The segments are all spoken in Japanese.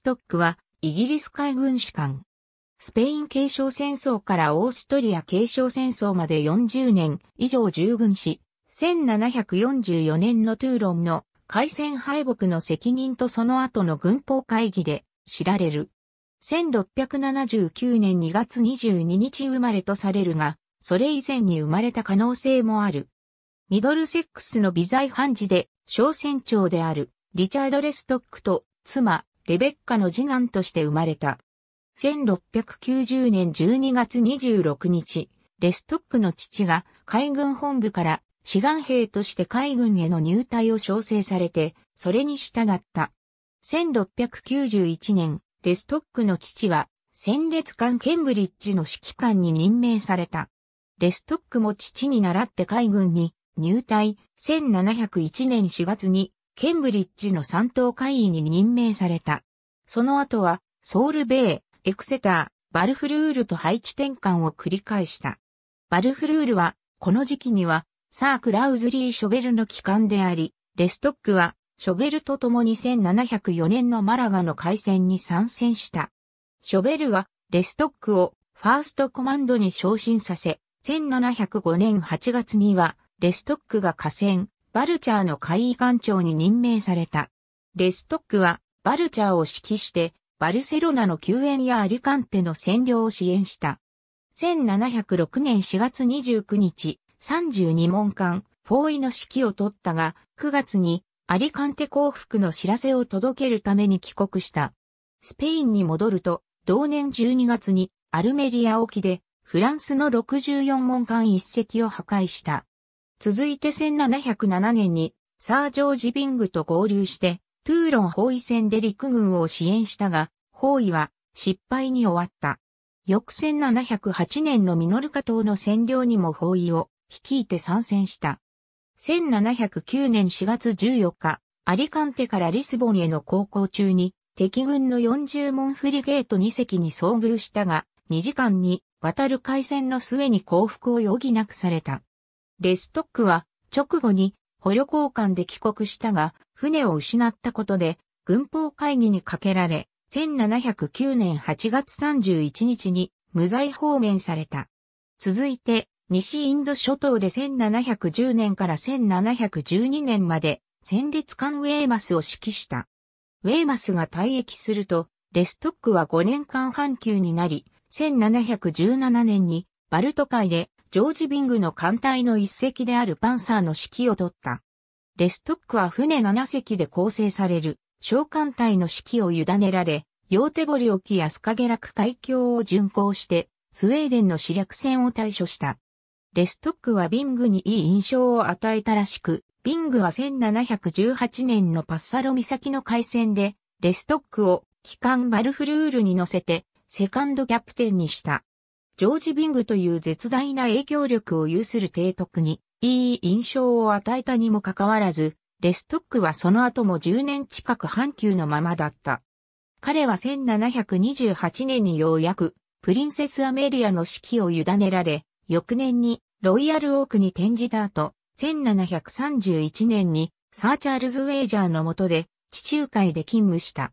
ストックはイギリス海軍士官。スペイン継承戦争からオーストリア継承戦争まで40年以上従軍し、1744年のトゥーロンの海戦敗北の責任とその後の軍法会議で知られる。1679年2月22日生まれとされるが、それ以前に生まれた可能性もある。ミドルセックスの微罪判事で、小船長である、リチャード・レストックと、妻、レベッカの次男として生まれた。1690年12月26日、レストックの父が海軍本部から志願兵として海軍への入隊を招請されて、それに従った。1691年、レストックの父は戦列艦ケンブリッジの指揮官に任命された。レストックも父に習って海軍に入隊、1701年4月にケンブリッジの三等会議に任命された。その後は、ソウルベイ、エクセター、バルフルールと配置転換を繰り返した。バルフルールは、この時期には、サークラウズリー・ショベルの機関であり、レストックは、ショベルと共に1704年のマラガの海戦に参戦した。ショベルは、レストックをファーストコマンドに昇進させ、1705年8月には、レストックが河川、バルチャーの会議官庁に任命された。レストックは、バルチャーを指揮して、バルセロナの救援やアリカンテの占領を支援した。1706年4月29日、32門間、フォーイの指揮を取ったが、9月にアリカンテ降伏の知らせを届けるために帰国した。スペインに戻ると、同年12月にアルメリア沖でフランスの64門間一隻を破壊した。続いて1707年に、サー・ジョージ・ビングと合流して、トゥーロン包囲戦で陸軍を支援したが、包囲は失敗に終わった。翌1708年のミノルカ島の占領にも包囲を率いて参戦した。1709年4月14日、アリカンテからリスボンへの航行中に、敵軍の40門フリゲート2隻に遭遇したが、2時間に渡る海戦の末に降伏を余儀なくされた。レストックは直後に捕虜交換で帰国したが、船を失ったことで軍法会議にかけられ、1709年8月31日に無罪放免された。続いて、西インド諸島で1710年から1712年まで戦列艦ウェーマスを指揮した。ウェーマスが退役すると、レストックは5年間半休になり、1717年にバルト海でジョージ・ビングの艦隊の一隻であるパンサーの指揮を取った。レストックは船7隻で構成される、小艦隊の指揮を委ねられ、ヨーテボリ沖やスカゲラク海峡を巡航して、スウェーデンの死略戦を対処した。レストックはビングにいい印象を与えたらしく、ビングは1718年のパッサロ岬の海戦で、レストックを機関バルフルールに乗せて、セカンドキャプテンにした。ジョージ・ビングという絶大な影響力を有する提督に、いい印象を与えたにもかかわらず、レストックはその後も10年近く半球のままだった。彼は1728年にようやく、プリンセス・アメリアの指揮を委ねられ、翌年にロイヤル・オークに転じた後、1731年にサーチャールズ・ウェイジャーの下で地中海で勤務した。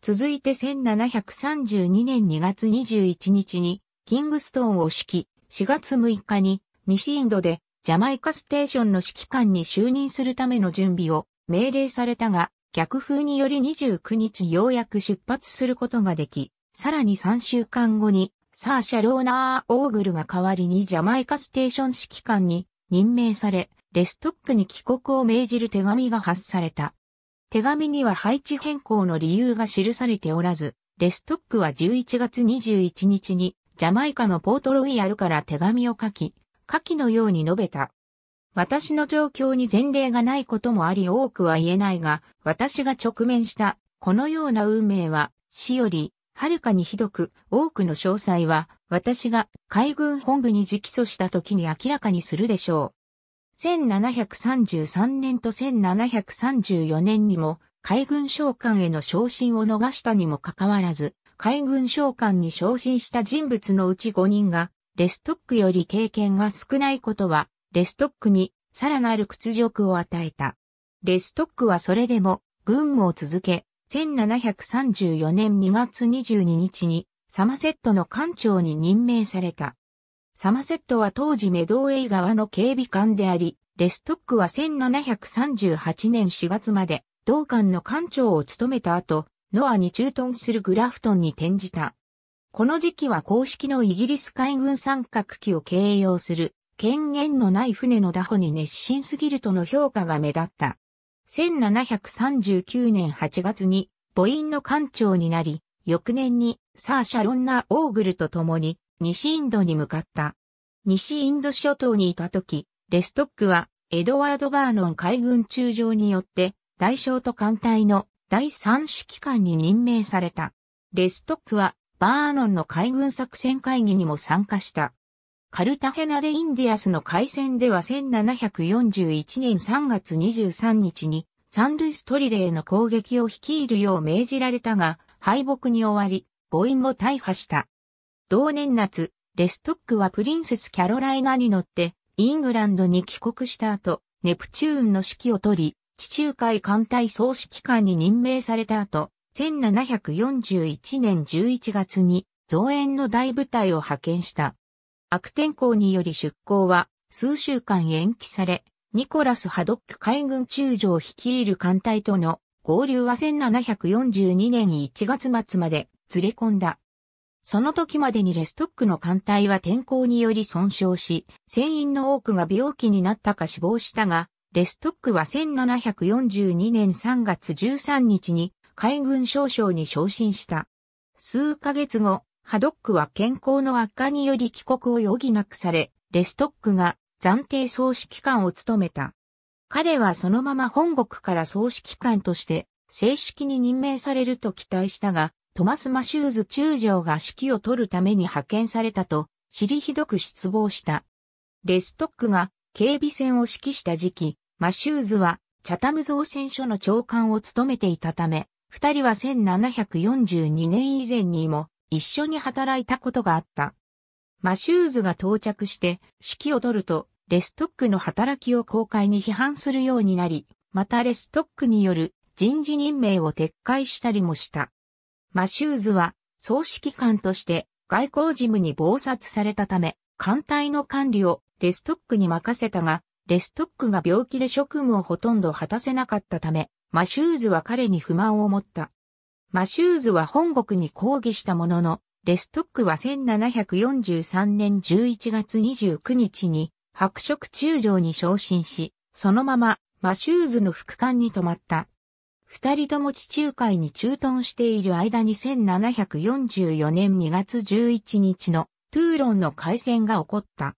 続いて1732年2月21日にキングストーンを指揮、4月6日に西インドでジャマイカステーションの指揮官に就任するための準備を命令されたが、逆風により29日ようやく出発することができ、さらに3週間後に、サーシャ・ローナー・オーグルが代わりにジャマイカステーション指揮官に任命され、レストックに帰国を命じる手紙が発された。手紙には配置変更の理由が記されておらず、レストックは11月21日にジャマイカのポートロイヤルから手紙を書き、下記のように述べた。私の状況に前例がないこともあり多くは言えないが、私が直面した、このような運命は、死より、はるかにひどく、多くの詳細は、私が海軍本部に直訴した時に明らかにするでしょう。1733年と1734年にも、海軍将官への昇進を逃したにもかかわらず、海軍将官に昇進した人物のうち5人が、レストックより経験が少ないことは、レストックにさらなる屈辱を与えた。レストックはそれでも軍務を続け、1734年2月22日にサマセットの艦長に任命された。サマセットは当時メドウェイ側の警備官であり、レストックは1738年4月まで同艦の艦長を務めた後、ノアに駐屯するグラフトンに転じた。この時期は公式のイギリス海軍三角機を形容する権限のない船の打法に熱心すぎるとの評価が目立った。1739年8月に母音の艦長になり、翌年にサーシャロンナ・オーグルと共に西インドに向かった。西インド諸島にいた時、レストックはエドワード・バーノン海軍中将によって大将と艦隊の第3指揮官に任命された。レストックはバーノンの海軍作戦会議にも参加した。カルタヘナでインディアスの海戦では1741年3月23日にサンルイストリレーの攻撃を率いるよう命じられたが敗北に終わり母音も大破した。同年夏、レストックはプリンセスキャロライナに乗ってイングランドに帰国した後、ネプチューンの指揮を取り、地中海艦隊総指揮官に任命された後、1741年11月に増援の大部隊を派遣した。悪天候により出港は数週間延期され、ニコラス・ハドック海軍中将率いる艦隊との合流は1742年1月末までずれ込んだ。その時までにレストックの艦隊は天候により損傷し、船員の多くが病気になったか死亡したが、レストックは1742年3月13日に海軍少将に昇進した。数ヶ月後、ハドックは健康の悪化により帰国を余儀なくされ、レストックが暫定総指揮官を務めた。彼はそのまま本国から総指揮官として正式に任命されると期待したが、トマス・マシューズ中将が指揮を取るために派遣されたと、尻ひどく失望した。レストックが警備船を指揮した時期、マシューズは、チャタム造船所の長官を務めていたため、二人は1742年以前にも一緒に働いたことがあった。マシューズが到着して指揮を取ると、レストックの働きを公開に批判するようになり、またレストックによる人事任命を撤回したりもした。マシューズは、総指揮官として外交事務に暴殺されたため、艦隊の管理をレストックに任せたが、レストックが病気で職務をほとんど果たせなかったため、マシューズは彼に不満を持った。マシューズは本国に抗議したものの、レストックは1743年11月29日に白色中将に昇進し、そのままマシューズの副官に泊まった。二人とも地中海に駐屯している間に1744年2月11日のトゥーロンの海戦が起こった。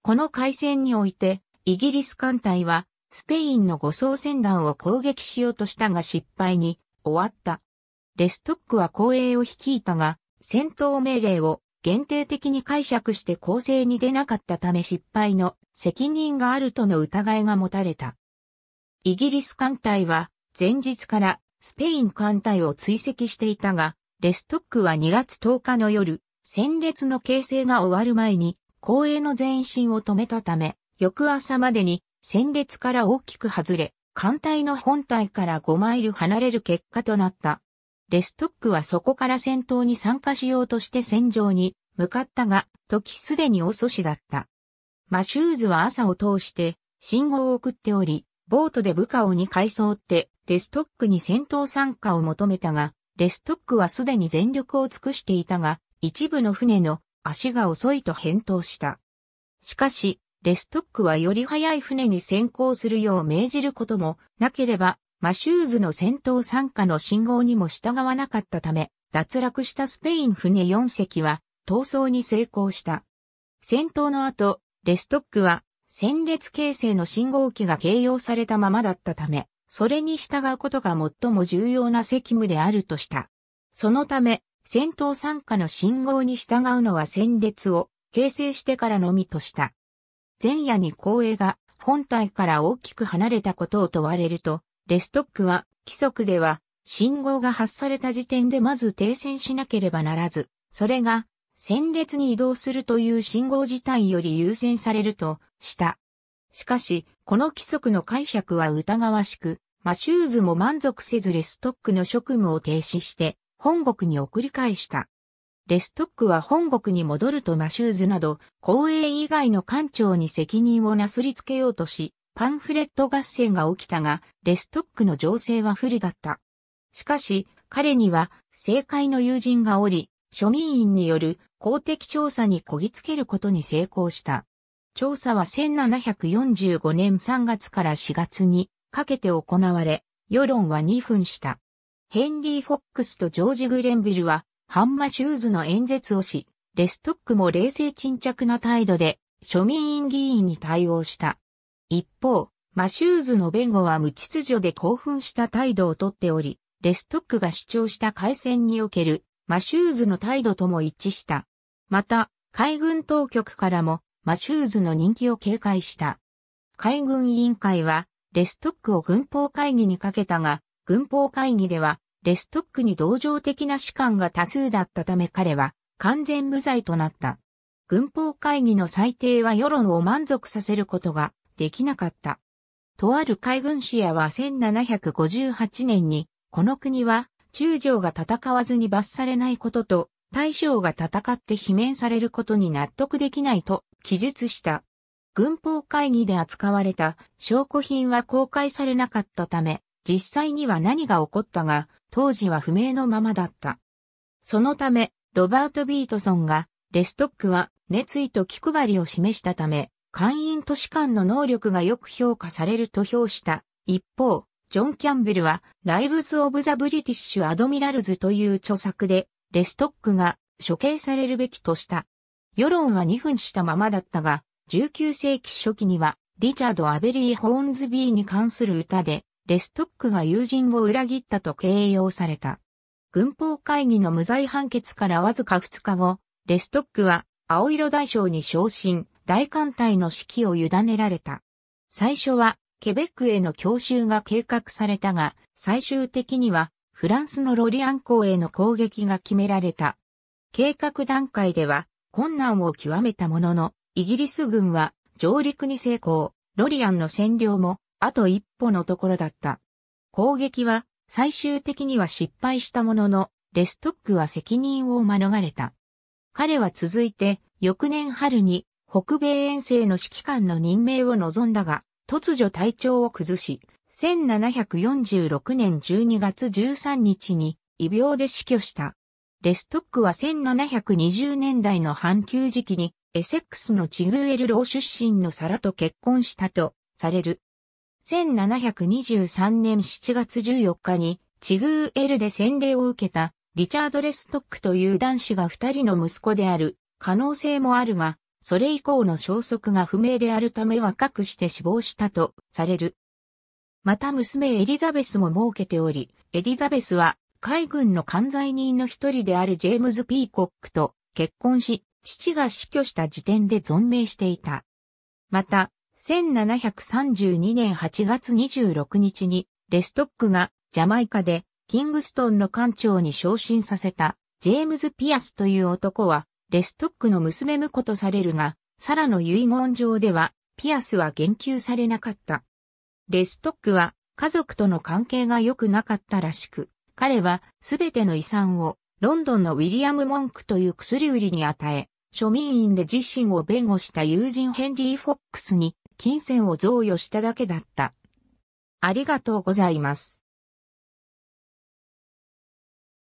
この海戦において、イギリス艦隊は、スペインの護送船団を攻撃しようとしたが失敗に終わった。レストックは後衛を率いたが、戦闘命令を限定的に解釈して攻勢に出なかったため失敗の責任があるとの疑いが持たれた。イギリス艦隊は前日からスペイン艦隊を追跡していたが、レストックは2月10日の夜、戦列の形成が終わる前に、後衛の前進を止めたため、翌朝までに戦列から大きく外れ、艦隊の本体から5マイル離れる結果となった。レストックはそこから戦闘に参加しようとして戦場に向かったが、時すでに遅しだった。マシューズは朝を通して信号を送っており、ボートで部下を2回装ってレストックに戦闘参加を求めたが、レストックはすでに全力を尽くしていたが、一部の船の足が遅いと返答した。しかし、レストックはより早い船に先行するよう命じることもなければ、マシューズの戦闘参加の信号にも従わなかったため、脱落したスペイン船4隻は逃走に成功した。戦闘の後、レストックは戦列形成の信号機が形容されたままだったため、それに従うことが最も重要な責務であるとした。そのため、戦闘参加の信号に従うのは戦列を形成してからのみとした。前夜に光栄が本体から大きく離れたことを問われると、レストックは規則では信号が発された時点でまず停戦しなければならず、それが戦列に移動するという信号自体より優先されるとした。しかし、この規則の解釈は疑わしく、マシューズも満足せずレストックの職務を停止して、本国に送り返した。レストックは本国に戻るとマシューズなど、公営以外の官庁に責任をなすりつけようとし、パンフレット合戦が起きたが、レストックの情勢は不利だった。しかし、彼には政界の友人がおり、庶民員による公的調査にこぎつけることに成功した。調査は1745年3月から4月にかけて行われ、世論は2分した。ヘンリー・フォックスとジョージ・グレンビルはハンマシューズの演説をし、レストックも冷静沈着な態度で庶民院議員に対応した。一方、マシューズの弁護は無秩序で興奮した態度をとっており、レストックが主張した海戦におけるマシューズの態度とも一致した。また、海軍当局からもマシューズの人気を警戒した。海軍委員会は、レストックを軍法会議にかけたが、軍法会議では、レストックに同情的な士官が多数だったため彼は完全無罪となった。軍法会議の裁定は世論を満足させることができなかった。とある海軍シアは1758年に、この国は中将が戦わずに罰されないことと、大将が戦って罷免されることに納得できないと記述した。軍法会議で扱われた証拠品は公開されなかったため、実際には何が起こったが、当時は不明のままだった。そのため、ロバート・ビートソンが、レストックは熱意と気配りを示したため、会員都市間の能力がよく評価されると評した。一方、ジョン・キャンベルは、ライブズ・オブ・ザ・ブリティッシュ・アドミラルズという著作で、レストックが処刑されるべきとした。世論は2分したままだったが、19世紀初期には、リチャード・アベリー・ホーンズビーに関する歌で、レストックが友人を裏切ったと形容された。軍法会議の無罪判決からわずか2日後、レストックは青色大将に昇進、大艦隊の指揮を委ねられた。最初はケベックへの強襲が計画されたが、最終的にはフランスのロリアン港への攻撃が決められた。計画段階では困難を極めたものの、イギリス軍は上陸に成功、ロリアンの占領もあと一歩のところだった。攻撃は最終的には失敗したものの、レストックは責任を免れた。彼は続いて、翌年春に北米遠征の指揮官の任命を望んだが、突如体調を崩し、1746年12月13日に異病で死去した。レストックは1720年代の半球時期にエセックスのチグエルロー出身のサラと結婚したとされる。1723年7月14日に、チグーエルで洗礼を受けた、リチャード・レストックという男子が二人の息子である、可能性もあるが、それ以降の消息が不明であるため若くして死亡したとされる。また娘エリザベスも設けており、エリザベスは海軍の管罪人の一人であるジェームズ・ピーコックと結婚し、父が死去した時点で存命していた。また、1732年8月26日に、レストックがジャマイカでキングストンの艦長に昇進させたジェームズ・ピアスという男は、レストックの娘婿とされるが、サラの遺言状では、ピアスは言及されなかった。レストックは家族との関係が良くなかったらしく、彼はすべての遺産をロンドンのウィリアム・モンクという薬売りに与え、庶民院で自身を弁護した友人ヘンリー・フォックスに金銭を贈与しただけだった。ありがとうございます。